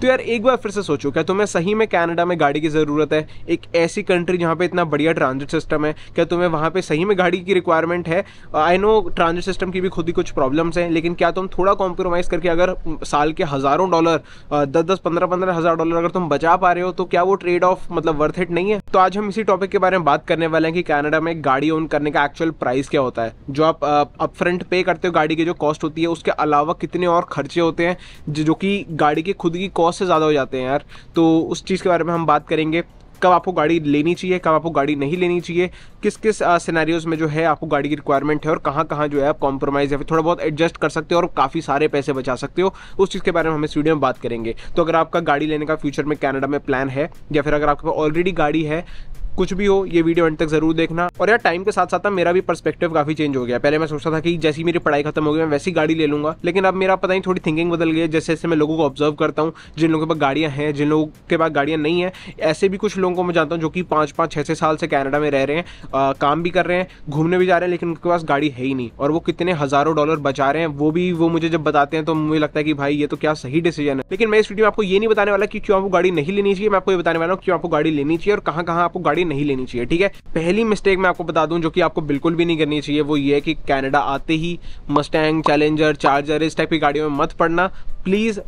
तो यार एक बार फिर से सोचो क्या तुम्हें सही में कैनेडा में गाड़ी की ज़रूरत है एक ऐसी कंट्री जहाँ पे इतना बढ़िया ट्रांजिट सिस्टम है क्या तुम्हें वहाँ पे सही में गाड़ी की रिक्वायरमेंट है आई नो ट्रांजिट सिस्टम की भी खुद ही कुछ प्रॉब्लम्स हैं लेकिन क्या तुम थोड़ा कॉम्प्रोमाइज़ करके अगर साल के हज़ारों डॉलर दस दस पंद्रह पंद्रह हज़ार डॉलर अगर तुम बचा पा रहे हो तो क्या वो ट्रेड ऑफ मतलब वर्थ इट नहीं है तो आज हम इसी टॉपिक के बारे में बात करने वाले हैं कि कैनेडा में गाड़ी ओन करने का एक्चुअल प्राइस क्या होता है जो आप अप फ्रंट पे करते हो गाड़ी की जो कॉस्ट होती है उसके अलावा कितने और खर्चे होते हैं जो कि गाड़ी की खुद की कॉस्ट लॉस से ज़्यादा हो जाते हैं यार तो उस चीज़ के बारे में हम बात करेंगे कब आपको गाड़ी लेनी चाहिए कब आपको गाड़ी नहीं लेनी चाहिए किस किस सिनेरियोज में जो है आपको गाड़ी की रिक्वायरमेंट है और कहाँ कहाँ जो है आप कॉम्प्रोमाइज़ या फिर थोड़ा बहुत एडजस्ट कर सकते हो और काफ़ी सारे पैसे बचा सकते हो उस चीज़ के बारे में हम इस वीडियो में बात करेंगे तो अगर आपका गाड़ी लेने का फ्यूचर में कैनेडा में प्लान है या फिर अगर आपके पास ऑलरेडी गाड़ी है कुछ भी हो ये वीडियो एंड तक जरूर देखना और यार टाइम के साथ साथ ना मेरा भी पर्सपेक्टिव काफी चेंज हो गया पहले मैं सोचता था कि जैसी मेरी पढ़ाई खत्म हो गई मैं वैसी गाड़ी ले लूंगा लेकिन अब मेरा पता नहीं थोड़ी थिंकिंग बदल गई है जैसे जैसे मैं लोगों को ऑब्जर्व करता हूँ जिन लोगों के पास गाड़ियाँ हैं जिन लोगों के पास गाड़ियां नहीं है ऐसे भी कुछ लोगों को मैं जानता हूँ जो कि पाँच पाँच छः छः साल से कैनेडा में रह रहे हैं काम भी कर रहे हैं घूमने भी जा रहे हैं लेकिन उनके पास गाड़ी है ही नहीं और वो कितने हज़ारों डॉलर बचा रहे हैं वो भी वो मुझे जब बताते हैं तो मुझे लगता है कि भाई ये तो क्या सही डिसीजन है लेकिन मैं इस वीडियो में आपको ये नहीं बताने वाला कि क्यों आपको गाड़ी नहीं लेनी चाहिए मैं आपको ये बताने वाला हूँ क्यों आपको गाड़ी लेनी चाहिए और कहाँ कहाँ आपको गाड़ी जानकारी नहीं लेनी चाहिए ठीक है पहली मिस्टेक मैं आपको बता दूं जो कि आपको बिल्कुल भी नहीं करनी चाहिए वो ये है कि कैनेडा आते ही मस्टैंग चैलेंजर चार्जर इस टाइप की गाड़ियों में मत पड़ना प्लीज़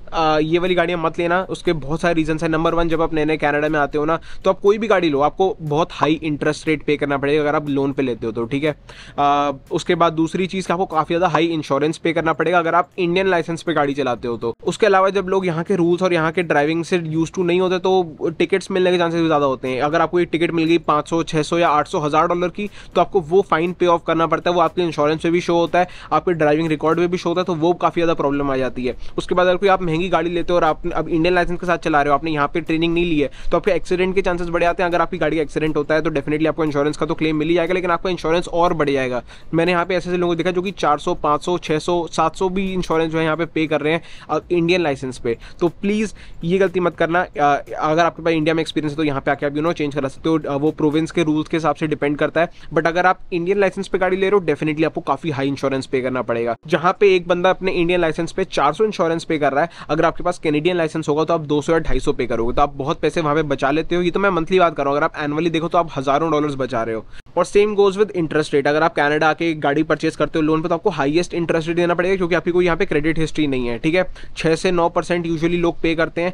ये वाली गाड़ियाँ मत लेना उसके बहुत सारे रीजन्स हैं नंबर वन जब आप नए नए कैनेडा में आते हो ना तो आप कोई भी गाड़ी लो आपको बहुत हाई इंटरेस्ट रेट पे करना पड़ेगा अगर आप लोन पे लेते हो तो ठीक है आ, उसके बाद दूसरी चीज़ का आपको काफ़ी ज़्यादा हाई इंश्योरेंस पे करना पड़ेगा अगर आप इंडियन लाइसेंस पे गाड़ी चलाते हो तो उसके अलावा जब लोग यहाँ के रूल्स और यहाँ के ड्राइविंग से यूज टू नहीं होते तो टिकट्स मिलने के चांसेस ज़्यादा होते हैं अगर आपको टिकट मिल गई पाँच सौ छः सौ या आठ सौ हज़ार डॉलर की तो आपको वो फाइन पे ऑफ करना पड़ता है वो आपके इंश्योरेंस में भी शो होता है आपके ड्राइविंग रिकॉर्ड में भी शो होता है तो वो काफ़ी ज़्यादा प्रॉब्लम आ जाती है उसके बाद बाद अगर कोई आप महंगी गाड़ी लेते हो और आप अब इंडियन लाइसेंस के साथ चला रहे हो आपने यहाँ पे ट्रेनिंग नहीं ली है तो आपके एक्सीडेंट के चांसेस बढ़ जाते हैं अगर आपकी गाड़ी का एक्सीडेंट होता है तो डेफिनेटली आपको इंश्योरेंस का तो क्लेम मिल ही जाएगा लेकिन आपका इंश्योरेंस और बढ़ जाएगा मैंने यहाँ पे ऐसे ऐसे लोगों को देखा जो कि चार सौ पाँच सौ छः सौ सात सौ भी इंश्योरेंस जो है यहाँ पे पे कर रहे हैं अब इंडियन लाइसेंस पे तो प्लीज़ ये गलती मत करना अगर आपके पास इंडिया में एक्सपीरियंस है तो यहाँ पे आके आप यू नो चेंज करा सकते हो वो प्रोविंस के रूल्स के हिसाब से डिपेंड करता है बट अगर आप इंडियन लाइसेंस पे गाड़ी ले रहे हो डेफिनेटली आपको काफ़ी हाई इंश्योरेंस पे करना पड़ेगा जहां पे एक बंदा अपने इंडियन लाइसेंस पे चार इंश्योरेंस पे कर रहा है अगर आपके पास कैनेडियन लाइसेंस होगा तो आप दो या ढाई पे करोगे तो आप बहुत पैसे वहाँ पे बचा लेते हो ये तो मैं मंथली बात कर रहा हूँ अगर आप एनुअली देखो तो आप हज़ारों डॉलर्स बचा रहे हो और same goes with interest rate अगर आप कनाडा आके गाड़ी परचेज करते हो लोन पे तो आपको हाईएस्ट इंटरेस्ट रेट देना पड़ेगा क्योंकि आपकी कोई यहाँ पे क्रेडिट हिस्ट्री नहीं है ठीक है छः से नौ परसेंट यूजली लोग पे करते हैं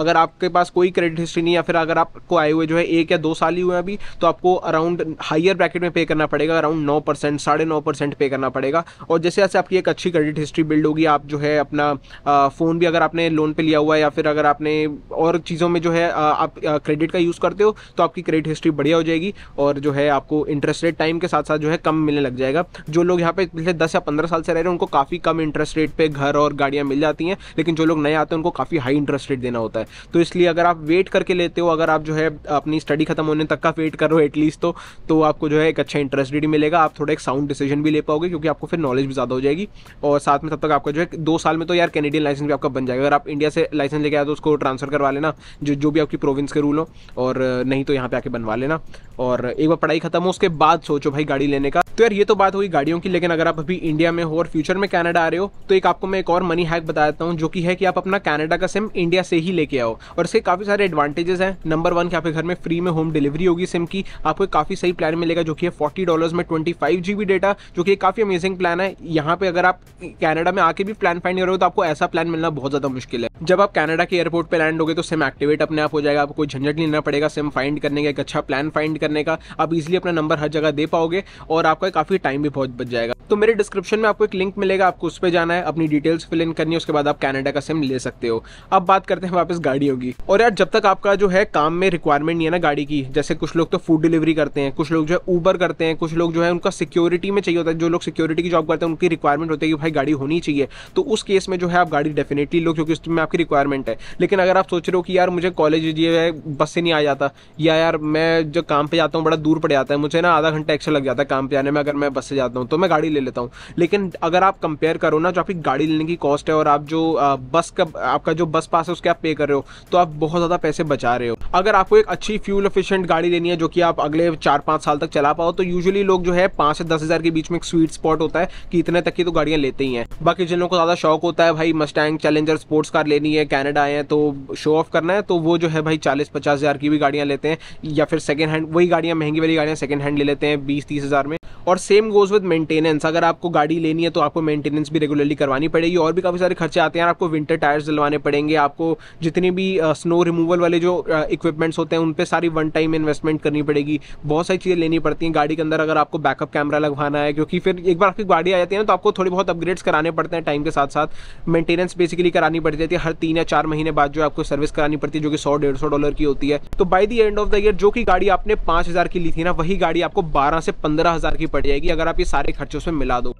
अगर आपके पास कोई क्रेडिट हिस्ट्री नहीं या फिर अगर आपको आए हुए जो है एक या दो साल ही हुए अभी तो आपको अराउंड हाइयर ब्रैकेट में पे करना पड़ेगा अराउंड नौ परसेंट साढ़े नौ परसेंट पे करना पड़ेगा और जैसे जैसे आपकी एक अच्छी क्रेडिट हिस्ट्री बिल्ड होगी आप जो है अपना फ़ोन भी अगर आपने लोन पर लिया हुआ है या फिर अगर आपने और चीज़ों में जो है आप क्रेडिट का यूज़ करते हो तो आपकी क्रेडिट हिस्ट्री बढ़िया हो जाएगी और जो है आप आपको इंटरेस्ट रेट टाइम के साथ साथ जो है कम मिलने लग जाएगा जो लोग यहाँ पे पिछले दस या पंद्रह साल से रह रहे हैं उनको काफ़ी कम इंटरेस्ट रेट पे घर और गाड़ियाँ मिल जाती हैं लेकिन जो लोग नए आते हैं उनको काफ़ी हाई इंटरेस्ट रेट देना होता है तो इसलिए अगर आप वेट करके लेते हो अगर आप जो है अपनी स्टडी खत्म होने तक का वेट करो एटलीस्ट तो, तो आपको जो है एक अच्छा इंटरेस्ट रेट मिलेगा आप थोड़ा एक साउंड डिसीजन भी ले पाओगे क्योंकि आपको फिर नॉलेज भी ज़्यादा हो जाएगी और साथ में तब तक आपका जो है दो साल में तो यार कैनेडियन लाइसेंस भी आपका बन जाएगा अगर आप इंडिया से लाइसेंस लेके आए तो उसको ट्रांसफर करवा लेना जो जो भी आपकी प्रोविंस के रूल हो और नहीं तो यहाँ पे आके बनवा लेना और एक बार पढ़ाई खत्म खत्म हो उसके बाद सोचो भाई गाड़ी लेने का तो यार ये तो बात हुई गाड़ियों की लेकिन अगर आप अभी इंडिया में हो और फ्यूचर में कनाडा आ रहे हो तो एक आपको मैं एक और मनी हैक बता देता हूँ जो कि है कि आप अपना कनाडा का सिम इंडिया से ही लेके आओ और इसके काफी सारे एडवांटेजेस हैं नंबर वन के आपके घर में फ्री में होम डिलीवरी होगी सिम की आपको काफी सही प्लान मिलेगा जो कि है फोर्टी डॉलर में ट्वेंटी फाइव जीबी डेटा जो कि काफी अमेजिंग प्लान है यहाँ पे अगर आप कैनेडा में आके भी प्लान फाइंड हो तो आपको ऐसा प्लान मिलना बहुत ज्यादा मुश्किल है जब आप कैनेडा के एयरपोर्ट पर लैंड होगे तो सिम एक्टिवेट अपने आप हो जाएगा आपको झंझट लेना पड़ेगा सिम फाइंड करने का एक अच्छा प्लान फाइंड करने का आप इजिली अपना नंबर हर जगह दे पाओगे और आपका काफ़ी टाइम भी बहुत बच जाएगा तो मेरे डिस्क्रिप्शन में आपको एक लिंक मिलेगा आपको उस पर जाना है अपनी डिटेल्स फिल इन करनी है उसके बाद आप कैनेडा का सिम ले सकते हो अब बात करते हैं वापस गाड़ियों की और यार जब तक आपका जो है काम में रिक्वायरमेंट नहीं है ना गाड़ी की जैसे कुछ लोग तो फूड डिलीवरी करते हैं कुछ लोग जो है ऊबर करते हैं कुछ लोग जो है उनका सिक्योरिटी में चाहिए होता है जो लोग सिक्योरिटी की जॉब करते हैं उनकी रिक्वायरमेंट होती है कि भाई गाड़ी होनी चाहिए तो उस केस में जो है आप गाड़ी डेफिनेटली लो क्योंकि उसमें आपकी रिक्वायरमेंट है लेकिन अगर आप सोच रहे हो कि यार मुझे कॉलेज जो है बस से नहीं आ जाता या यार मैं जो काम पर जाता हूँ बड़ा दूर पड़ जाता है जाता है मुझे ना आधा घंटा एक्स्ट्रा लग जाता है काम पे आने में अगर मैं बस से जाता हूँ तो मैं गाड़ी ले लेता हूँ लेकिन अगर आप कंपेयर करो ना जो आपकी गाड़ी लेने की कॉस्ट है और आप जो बस का आपका जो बस पास है उसके आप पे कर रहे हो तो आप बहुत ज़्यादा पैसे बचा रहे हो अगर आपको एक अच्छी फ्यूल एफिशिएंट गाड़ी लेनी है जो कि आप अगले चार पाँच साल तक चला पाओ तो यूजुअली लोग जो है पाँच से दस हज़ार के बीच में एक स्वीट स्पॉट होता है कि इतने तक की तो गाड़ियाँ लेते ही हैं बाकी जिन लोगों को ज़्यादा शौक होता है भाई मस्टैंग चैलेंजर स्पोर्ट्स कार लेनी है कैनेडा आए हैं तो शो ऑफ करना है तो वो जो है भाई चालीस पचास की भी गाड़ियाँ लेते हैं या फिर सेकेंड हैंड वही गाड़ियाँ महंगी वाली गाड़ियाँ सेकेंड हैंड ले लेते हैं बीस तीस हज़ार में और सेम गोज़ विद मेंटेनेंस अगर आपको गाड़ी लेनी है तो आपको मेंटेनेंस भी रेगुलरली करवानी पड़ेगी और भी काफ़ी सारे खर्चे आते हैं आपको विंटर टायर्स डलवाने पड़ेंगे आपको जितने भी स्नो रिमूवल वाले जो इक्विपमेंट्स होते हैं उन पर सारी वन टाइम इन्वेस्टमेंट करनी पड़ेगी बहुत सारी चीज़ें लेनी पड़ती हैं गाड़ी के अंदर अगर आपको बैकअप कैमरा लगवाना है क्योंकि फिर एक बार आपकी गाड़ी आ जाती है ना तो आपको थोड़ी बहुत अपग्रेड्स कराने पड़ते हैं टाइम के साथ साथ मेंटेनेंस बेसिकली करानी पड़ जाती है हर तीन या चार महीने बाद जो आपको सर्विस करानी पड़ती है जो कि सौ डेढ़ सौ डॉलर की होती है तो by the end of the year जो कि गाड़ी आपने पाँच हज़ार की ली थी ना वही ही गाड़ी आपको बारह से पंद्रह हज़ार की पड़ जाएगी अगर आप ये सारे खर्चे उसमें मिला दो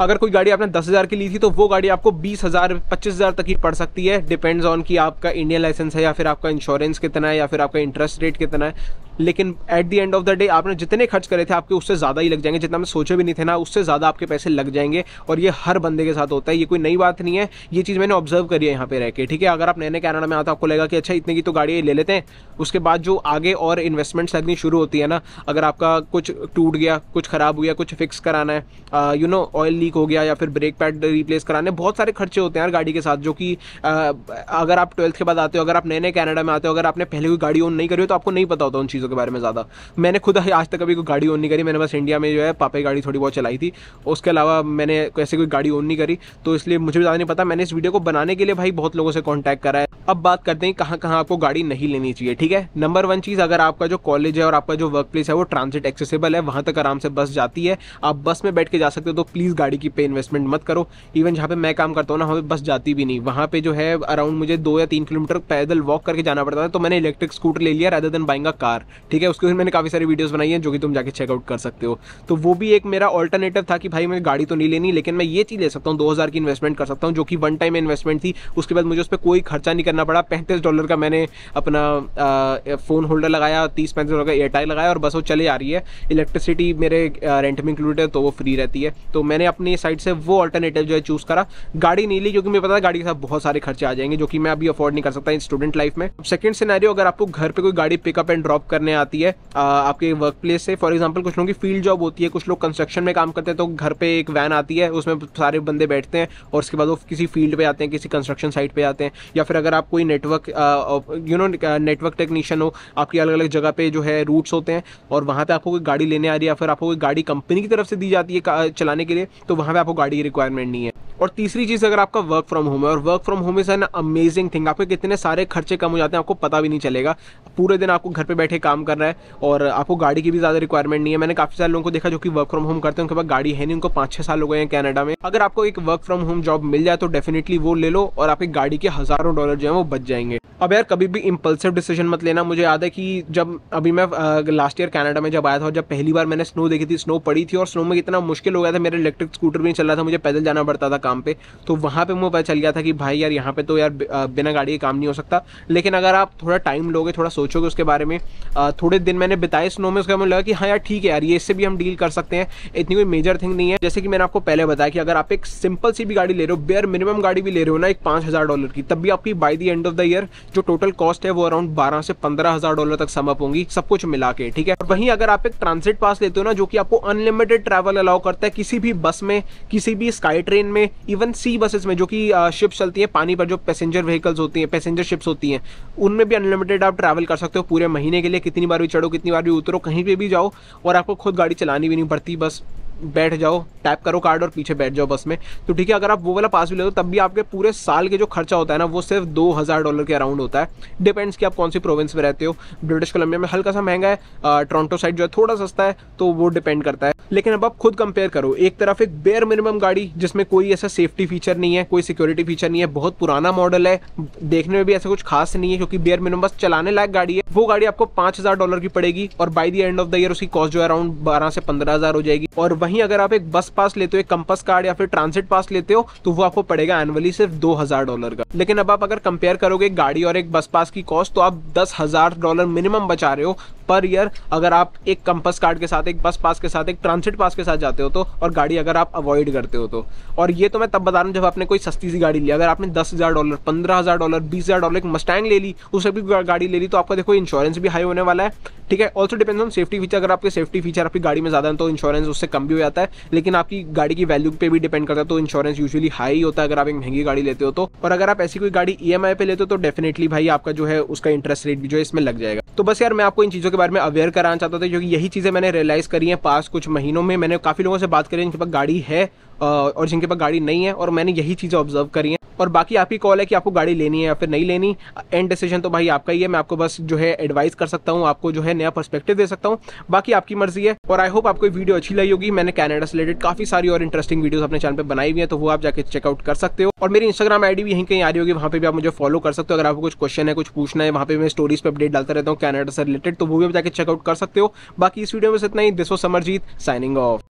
अगर कोई गाड़ी आपने दस हज़ार की ली थी तो वो गाड़ी आपको बीस हज़ार पच्चीस हज़ार तक की पड़ सकती है डिपेंड्स ऑन कि आपका इंडियन लाइसेंस है या फिर आपका इंश्योरेंस कितना है या फिर आपका इंटरेस्ट रेट कितना है लेकिन at the end of the day आपने जितने खर्च करे थे आपके उससे ज़्यादा ही लग जाएंगे जितना मैं सोचे भी नहीं थे ना उससे ज़्यादा आपके पैसे लग जाएंगे और ये हर बंदे के साथ होता है ये कोई नई बात नहीं है ये चीज़ मैंने ऑब्जर्व करी है यहाँ पे रह के ठीक है अगर आप नए नए कैनेडा में आते तो आपको लगेगा कि अच्छा इतने की तो गाड़ी ले लेते हैं उसके बाद जो आगे और इन्वेस्टमेंट्स लगनी शुरू होती है ना अगर आपका कुछ टूट गया कुछ ख़राब हो गया कुछ फिक्स कराना है यू नो ऑयल लीक हो गया या फिर ब्रेक पैड रिप्लेस कराने बहुत सारे खर्चे होते हैं यार गाड़ी के साथ जो कि अगर आप ट्वेल्थ के बाद आते हो अगर आप नए नए कैनेडा में आते हो अगर आपने पहले कोई गाड़ी ओन नहीं करी हो तो आपको नहीं पता होता उन चीज़ों चीज़ों के बारे में ज़्यादा मैंने खुद आज तक अभी कोई गाड़ी ओन नहीं करी मैंने बस इंडिया में जो है पापा की गाड़ी थोड़ी बहुत चलाई थी उसके अलावा मैंने कैसे कोई गाड़ी ओन नहीं करी तो इसलिए मुझे ज़्यादा नहीं पता मैंने इस वीडियो को बनाने के लिए भाई बहुत लोगों से कॉन्टैक्ट करा है अब बात करते हैं कहाँ कहाँ आपको गाड़ी नहीं लेनी चाहिए ठीक है नंबर वन चीज़ अगर आपका जो कॉलेज है और आपका जो वर्क प्लेस है वो ट्रांसिट एक्सेसिबल है वहाँ तक आराम से बस जाती है आप बस में बैठ के जा सकते हो तो प्लीज़ गाड़ी की पे इन्वेस्टमेंट मत करो इवन जहाँ पे मैं काम करता हूँ ना हमें बस जाती भी नहीं वहाँ पे जो है अराउंड मुझे दो या तीन किलोमीटर पैदल वॉक करके जाना पड़ता था तो मैंने इलेक्ट्रिक स्कूटर ले लिया rather than buying a car ठीक है उसके बाद मैंने काफ़ी सारी वीडियोज़ बनाई हैं जो कि तुम जाके चेकआउट कर सकते हो तो वो भी एक मेरा ऑल्टरनेटिव था कि भाई मैं गाड़ी तो नहीं लेनी लेकिन मैं ये चीज़ ले सकता हूँ दो की इन्वेस्टमेंट कर सकता हूँ जो कि वन टाइम इन्वेस्टमेंट थी उसके बाद मुझे उस पर कोई खर्चा नहीं करना पड़ा पैंतीस डॉलर का मैंने अपना फ़ोन होल्डर लगाया तीस पैंतीस डॉलर का एयरटाइल लगाया और बस वो चले आ रही है इलेक्ट्रिसिटी मेरे रेंट में इंक्लूडेड है तो वो फ्री रहती है तो मैंने अपनी साइड से वो ऑल्टरनेटिव जो है चूज़ करा गाड़ी नहीं ली क्योंकि मुझे पता है गाड़ी के साथ बहुत सारे खर्चे आ जाएंगे जो कि मैं अभी अफोर्ड नहीं कर सकता स्टूडेंट लाइफ में सेकंड सिनेरियो अगर आपको घर पे कोई गाड़ी पिकअप एंड ड्रॉप कर करने आती है आ, आपके वर्क प्लेस से फॉर एग्जाम्पल कुछ लोगों की फील्ड जॉब होती है कुछ लोग कंस्ट्रक्शन में काम करते हैं तो घर पर एक वैन आती है उसमें सारे बंदे बैठते हैं और उसके बाद वो किसी फील्ड पर आते हैं किसी कंस्ट्रक्शन साइट पर आते हैं या फिर अगर आप कोई network you know network technician हो आपकी अलग अलग जगह पर जो है रूट्स होते हैं और वहाँ पर आपको कोई गाड़ी लेने आ रही है या फिर आपको कोई गाड़ी कंपनी की तरफ से दी जाती है चलाने के लिए तो वहाँ पर आपको गाड़ी की रिक्वायरमेंट नहीं है और तीसरी चीज़ अगर आपका वर्क फ्रॉम होम है और work from home is an amazing thing आपके कितने सारे खर्चे कम हो जाते हैं आपको पता भी नहीं चलेगा पूरे दिन आपको घर पर बैठे काम कर रहा है और आपको गाड़ी की भी ज़्यादा रिक्वायरमेंट नहीं है मैंने काफ़ी सारे लोगों को देखा जो कि वर्क फ्रॉम होम करते हैं उनके पास गाड़ी है नहीं उनको पांच छह साल हो गए हैं कनाडा में अगर आपको एक वर्क फ्रॉम होम जॉब मिल जाए तो डेफिनेटली वो ले लो और आपकी गाड़ी के हज़ारों डॉलर जो है वो बच जाएंगे अब यार कभी भी इम्पल्सिव डिसीजन मत लेना मुझे याद है कि जब अभी मैं लास्ट ईयर कनाडा में जब आया था और जब पहली बार मैंने स्नो देखी थी स्नो पड़ी थी और स्नो में इतना मुश्किल हो गया था मेरे इलेक्ट्रिक स्कूटर भी नहीं चल रहा था मुझे पैदल जाना पड़ता था काम पे तो वहाँ पे मुझे पता चल गया था कि भाई यार यहाँ पे तो यार बिना गाड़ी के काम नहीं हो सकता लेकिन अगर आप थोड़ा टाइम लोगे थोड़ा सोचोगे उसके बारे में थोड़े दिन मैंने बिताए स्नो में उसके बाद लगा कि हाँ यार ठीक है यार ये इससे भी हम डील कर सकते हैं इतनी कोई मेजर थिंग नहीं है जैसे कि मैंने आपको पहले बताया कि अगर आप एक सिंपल सी भी गाड़ी ले रहे हो बेयर मिनिमम गाड़ी भी ले रहे हो ना एक पाँच डॉलर की तब भी आपकी by the end of the year जो टोटल कॉस्ट है वो अराउंड बारह से पंद्रह डॉलर तक सम होंगी सब कुछ मिला के ठीक है और वहीं अगर आप एक ट्रांसिट पास लेते हो ना जो कि आपको अनलिमिटेड ट्रैवल अलाउ करता है किसी भी बस में किसी भी स्काई ट्रेन में इवन सी बसेस में जो कि शिप्स चलती हैं पानी पर जो पैसेंजर व्हीकल्स होती हैं पैसेंजर शिप्स होती हैं उनमें भी अनलिमिटेड आप ट्रैवल कर सकते हो पूरे महीने के लिए कितनी बार भी चढ़ो कितनी बार भी उतरो कहीं पर भी जाओ और आपको खुद गाड़ी चलानी भी नहीं पड़ती बस बैठ जाओ टैप करो कार्ड और पीछे बैठ जाओ बस में तो ठीक है अगर आप वो वाला पास भी ले दो तब भी आपके पूरे साल के जो खर्चा होता है ना वो सिर्फ दो हज़ार डॉलर के अराउंड होता है डिपेंड्स कि आप कौन सी प्रोविंस में रहते हो ब्रिटिश कोलंबिया में हल्का सा महंगा है टोरंटो साइड जो है थोड़ा सस्ता है तो वो डिपेंड करता है लेकिन अब आप खुद कंपेयर करो एक तरफ एक बेयर मिनिमम गाड़ी जिसमें कोई ऐसा सेफ्टी फीचर नहीं है कोई सिक्योरिटी फीचर नहीं है बहुत पुराना मॉडल है देखने में भी ऐसा कुछ खास नहीं है क्योंकि बेयर मिनिमम बस चलाने लायक गाड़ी है वो गाड़ी आपको पाँच डॉलर की पड़ेगी और by the end of the year उसकी कॉस्ट जो है अराउंड बारह से पंद्रह हो जाएगी और वहीं अगर आप एक बस पास लेते हो एक कंपस कार्ड या फिर ट्रांसिट पास लेते हो तो वो आपको पड़ेगा एनुअली सिर्फ दो हजार डॉलर का लेकिन अब आप अगर कंपेयर करोगे गाड़ी और एक बस पास की कॉस्ट तो आप दस हजार डॉलर मिनिमम बचा रहे हो पर ईयर अगर आप एक कंपस कार्ड के साथ एक बस पास के साथ एक ट्रांसिट पास के साथ जाते हो तो और गाड़ी अगर आप अवॉइड करते हो तो और ये तो मैं तब बता रहा हूँ जब आपने कोई सस्ती सी गाड़ी ली अगर आपने दस हज़ार डॉलर पंद्रह हज़ार डॉलर बीस हज़ार डॉलर एक मस्टैंग ले ली उसे भी गाड़ी ले ली तो आपका देखो इंश्योरेंस भी हाई होने वाला है ठीक है also depends on safety feature अगर आपके सेफ्टी फीचर आपकी गाड़ी में ज़्यादा है तो इंश्योरेंस उससे कम भी हो आता है लेकिन आपकी गाड़ी की वैल्यू पे भी डिपेंड करता है तो इंश्योरेंस यूजुअली हाई होता है अगर आप एक महंगी गाड़ी लेते हो तो और अगर आप ऐसी कोई गाड़ी ई e पे लेते हो तो डेफिनेटली भाई आपका जो है उसका इंटरेस्ट रेट भी जो है इसमें लग जाएगा तो बस यार मैं आपको इन चीज़ों के बारे में अवेयर कराना चाहता था क्योंकि यही चीज़ें मैंने रियलाइज़ करी हैं पास कुछ महीनों में मैंने काफ़ी लोगों से बात करी है जिनके पास गाड़ी है और जिनके पास गाड़ी नहीं है और मैंने यही चीज़ें ऑब्जर्व करी हैं और बाकी आपकी कॉल है कि आपको गाड़ी लेनी है या फिर नहीं लेनी एंड डिसीजन तो भाई आपका ही है मैं आपको बस जो है एडवाइस कर सकता हूँ आपको जो है नया पर्सपेक्टिव दे सकता हूँ बाकी आपकी मर्जी है और आई होप आपको वीडियो अच्छी लगी होगी मैंने कैनेडा से रिलेटेड काफी सारी और इंटरेस्टिंग वीडियो अपने चैनल पर बनाई हुई है तो वो आप जाकर चेकआउट कर सकते हो और मेरी इंस्टाग्राम आईडी भी यहीं कहीं आ रही होगी वहाँ पर भी आप मुझे फॉलो कर सकते हो अगर आपको कुछ क्वेश्चन है कुछ पूछना है वहाँ पर मैं स्टोरीज पर अपडेट डालता रहता हूँ कैनेडा से रिलेटेड तो वो भी आप जाकर चेकआउट कर सकते हो बाकी इस वीडियो में इतना ही दिस समरजीत साइनिंग ऑफ